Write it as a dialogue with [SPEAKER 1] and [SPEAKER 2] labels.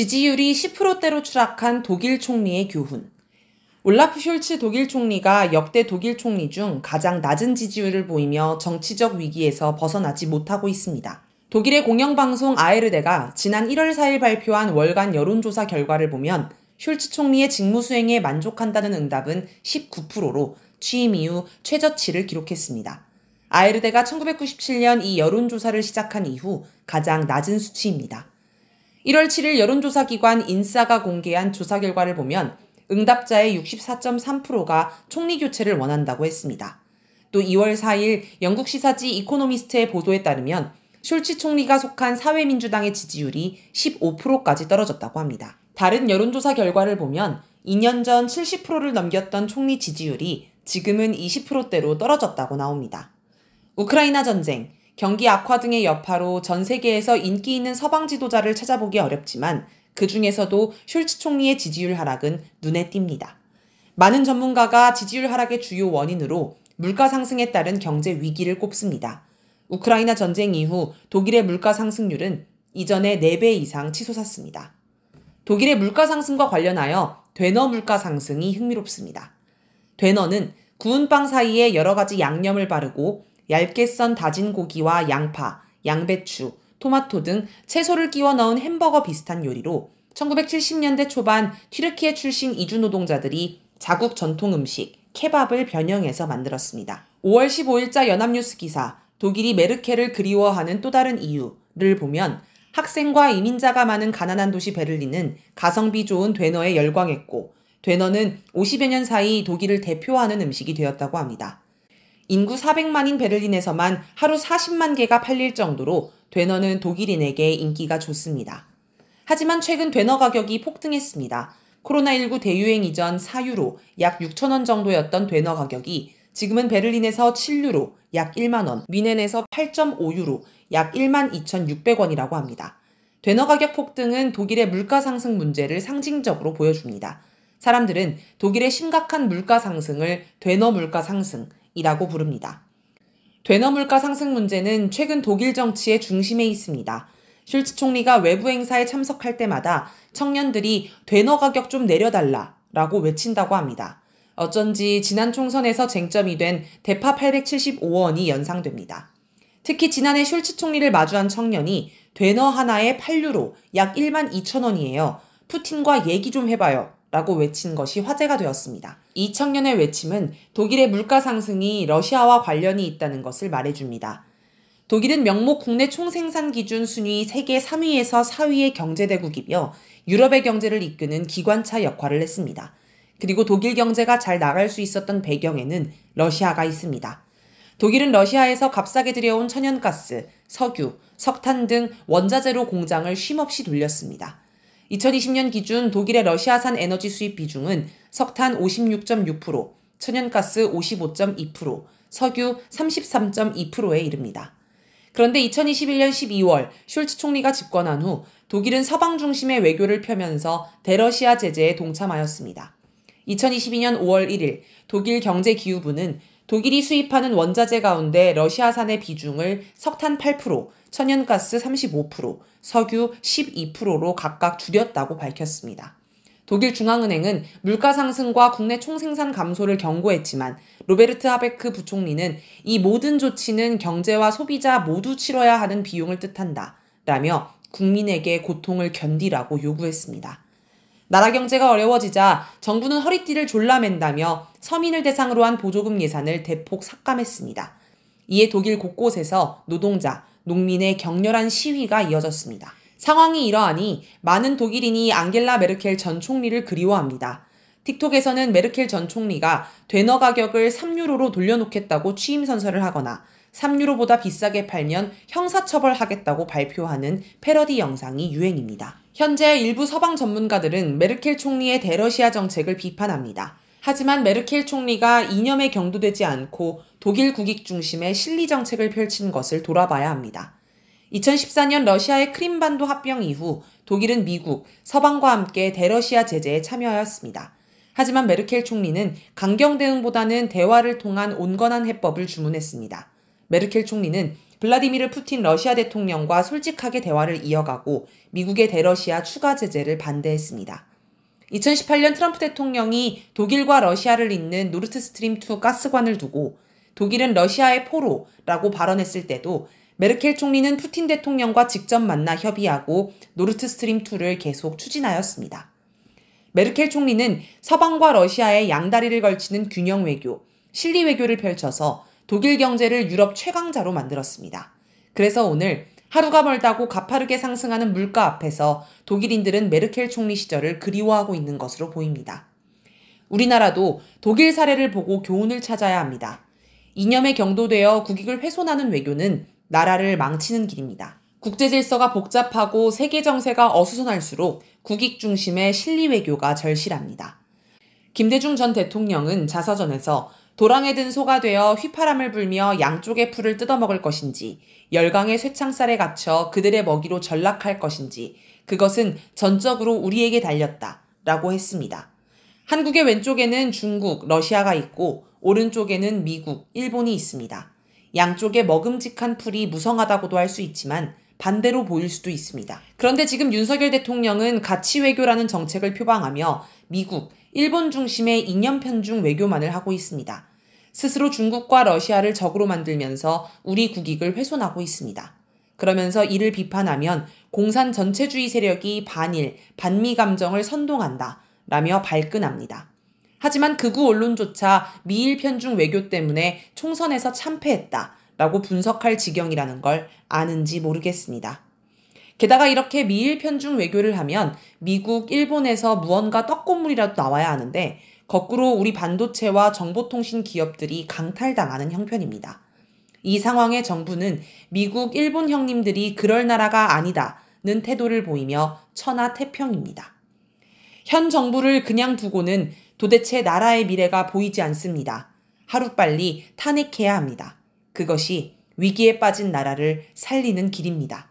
[SPEAKER 1] 지지율이 10%대로 추락한 독일 총리의 교훈. 올라프 숄츠 독일 총리가 역대 독일 총리 중 가장 낮은 지지율을 보이며 정치적 위기에서 벗어나지 못하고 있습니다. 독일의 공영방송 아에르데가 지난 1월 4일 발표한 월간 여론조사 결과를 보면 숄츠 총리의 직무 수행에 만족한다는 응답은 19%로 취임 이후 최저치를 기록했습니다. 아에르데가 1997년 이 여론조사를 시작한 이후 가장 낮은 수치입니다. 1월 7일 여론조사기관 인싸가 공개한 조사 결과를 보면 응답자의 64.3%가 총리 교체를 원한다고 했습니다. 또 2월 4일 영국 시사지 이코노미스트의 보도에 따르면 슐츠 총리가 속한 사회민주당의 지지율이 15%까지 떨어졌다고 합니다. 다른 여론조사 결과를 보면 2년 전 70%를 넘겼던 총리 지지율이 지금은 20%대로 떨어졌다고 나옵니다. 우크라이나 전쟁, 경기 악화 등의 여파로 전 세계에서 인기 있는 서방 지도자를 찾아보기 어렵지만 그 중에서도 슐츠 총리의 지지율 하락은 눈에 띕니다. 많은 전문가가 지지율 하락의 주요 원인으로 물가 상승에 따른 경제 위기를 꼽습니다. 우크라이나 전쟁 이후 독일의 물가 상승률은 이전의 4배 이상 치솟았습니다. 독일의 물가 상승과 관련하여 되너 물가 상승이 흥미롭습니다. 되너는 구운 빵 사이에 여러 가지 양념을 바르고 얇게 썬 다진 고기와 양파, 양배추, 토마토 등 채소를 끼워 넣은 햄버거 비슷한 요리로 1970년대 초반 튀르키예 출신 이주 노동자들이 자국 전통 음식 케밥을 변형해서 만들었습니다. 5월 15일자 연합뉴스 기사 독일이 메르켈을 그리워하는 또 다른 이유를 보면 학생과 이민자가 많은 가난한 도시 베를린은 가성비 좋은 되너에 열광했고 되너는 50여 년 사이 독일을 대표하는 음식이 되었다고 합니다. 인구 400만인 베를린에서만 하루 40만 개가 팔릴 정도로 되너는 독일인에게 인기가 좋습니다. 하지만 최근 되너 가격이 폭등했습니다. 코로나19 대유행 이전 4유로 약 6천원 정도였던 되너 가격이 지금은 베를린에서 7유로 약 1만원, 미넨에서 8.5유로 약 1만 2,600원이라고 합니다. 되너 가격 폭등은 독일의 물가 상승 문제를 상징적으로 보여줍니다. 사람들은 독일의 심각한 물가 상승을 되너 물가 상승, 이라고 부릅니다. 되너 물가 상승 문제는 최근 독일 정치의 중심에 있습니다. 슐츠 총리가 외부 행사에 참석할 때마다 청년들이 되너 가격 좀 내려달라 라고 외친다고 합니다. 어쩐지 지난 총선에서 쟁점이 된 대파 875원이 연상됩니다. 특히 지난해 슐츠 총리를 마주한 청년이 되너 하나에 8유로 약 1만 2천 원이에요. 푸틴과 얘기 좀 해봐요. 라고 외친 것이 화제가 되었습니다. 이 청년의 외침은 독일의 물가 상승이 러시아와 관련이 있다는 것을 말해줍니다. 독일은 명목 국내 총생산 기준 순위 세계 3위에서 4위의 경제대국이며 유럽의 경제를 이끄는 기관차 역할을 했습니다. 그리고 독일 경제가 잘 나갈 수 있었던 배경에는 러시아가 있습니다. 독일은 러시아에서 값싸게 들여온 천연가스, 석유, 석탄 등 원자재로 공장을 쉼없이 돌렸습니다. 2020년 기준 독일의 러시아산 에너지 수입 비중은 석탄 56.6%, 천연가스 55.2%, 석유 33.2%에 이릅니다. 그런데 2021년 12월 슐츠 총리가 집권한 후 독일은 서방 중심의 외교를 펴면서 대러시아 제재에 동참하였습니다. 2022년 5월 1일 독일 경제기후부는 독일이 수입하는 원자재 가운데 러시아산의 비중을 석탄 8%, 천연가스 35%, 석유 12%로 각각 줄였다고 밝혔습니다. 독일 중앙은행은 물가 상승과 국내 총생산 감소를 경고했지만 로베르트 하베크 부총리는 이 모든 조치는 경제와 소비자 모두 치러야 하는 비용을 뜻한다. 라며 국민에게 고통을 견디라고 요구했습니다. 나라 경제가 어려워지자 정부는 허리띠를 졸라맨다며 서민을 대상으로 한 보조금 예산을 대폭 삭감했습니다. 이에 독일 곳곳에서 노동자, 농민의 격렬한 시위가 이어졌습니다. 상황이 이러하니 많은 독일인이 앙겔라 메르켈 전 총리를 그리워합니다. 틱톡에서는 메르켈 전 총리가 되너 가격을 3유로로 돌려놓겠다고 취임 선서를 하거나 3유로보다 비싸게 팔면 형사처벌하겠다고 발표하는 패러디 영상이 유행입니다. 현재 일부 서방 전문가들은 메르켈 총리의 대러시아 정책을 비판합니다. 하지만 메르켈 총리가 이념에 경도되지 않고 독일 국익 중심의 실리 정책을 펼친 것을 돌아봐야 합니다. 2014년 러시아의 크림반도 합병 이후 독일은 미국, 서방과 함께 대러시아 제재에 참여하였습니다. 하지만 메르켈 총리는 강경 대응보다는 대화를 통한 온건한 해법을 주문했습니다. 메르켈 총리는 블라디미르 푸틴 러시아 대통령과 솔직하게 대화를 이어가고 미국의 대러시아 추가 제재를 반대했습니다. 2018년 트럼프 대통령이 독일과 러시아를 잇는 노르트 스트림 2 가스관을 두고 독일은 러시아의 포로라고 발언했을 때도 메르켈 총리는 푸틴 대통령과 직접 만나 협의하고 노르트 스트림 2를 계속 추진하였습니다. 메르켈 총리는 서방과 러시아의 양다리를 걸치는 균형 외교, 실리 외교를 펼쳐서 독일 경제를 유럽 최강자로 만들었습니다. 그래서 오늘 하루가 멀다고 가파르게 상승하는 물가 앞에서 독일인들은 메르켈 총리 시절을 그리워하고 있는 것으로 보입니다. 우리나라도 독일 사례를 보고 교훈을 찾아야 합니다. 이념에 경도되어 국익을 훼손하는 외교는 나라를 망치는 길입니다. 국제 질서가 복잡하고 세계 정세가 어수선할수록 국익 중심의 실리 외교가 절실합니다. 김대중 전 대통령은 자서전에서 도랑에 든 소가 되어 휘파람을 불며 양쪽의 풀을 뜯어먹을 것인지, 열강의 쇠창살에 갇혀 그들의 먹이로 전락할 것인지, 그것은 전적으로 우리에게 달렸다. 라고 했습니다. 한국의 왼쪽에는 중국, 러시아가 있고, 오른쪽에는 미국, 일본이 있습니다. 양쪽의 먹음직한 풀이 무성하다고도 할 수 있지만, 반대로 보일 수도 있습니다. 그런데 지금 윤석열 대통령은 가치 외교라는 정책을 표방하며 미국, 일본 중심의 이념 편중 외교만을 하고 있습니다. 스스로 중국과 러시아를 적으로 만들면서 우리 국익을 훼손하고 있습니다. 그러면서 이를 비판하면 공산 전체주의 세력이 반일, 반미 감정을 선동한다. 라며 발끈합니다. 하지만 극우 언론조차 미일 편중 외교 때문에 총선에서 참패했다. 라고 분석할 지경이라는 걸 아는지 모르겠습니다. 게다가 이렇게 미일 편중 외교를 하면 미국, 일본에서 무언가 떡국물이라도 나와야 하는데 거꾸로 우리 반도체와 정보통신 기업들이 강탈당하는 형편입니다. 이 상황에 정부는 미국, 일본 형님들이 그럴 나라가 아니다는 태도를 보이며 천하태평입니다. 현 정부를 그냥 두고는 도대체 나라의 미래가 보이지 않습니다. 하루빨리 탄핵해야 합니다. 그것이 위기에 빠진 나라를 살리는 길입니다.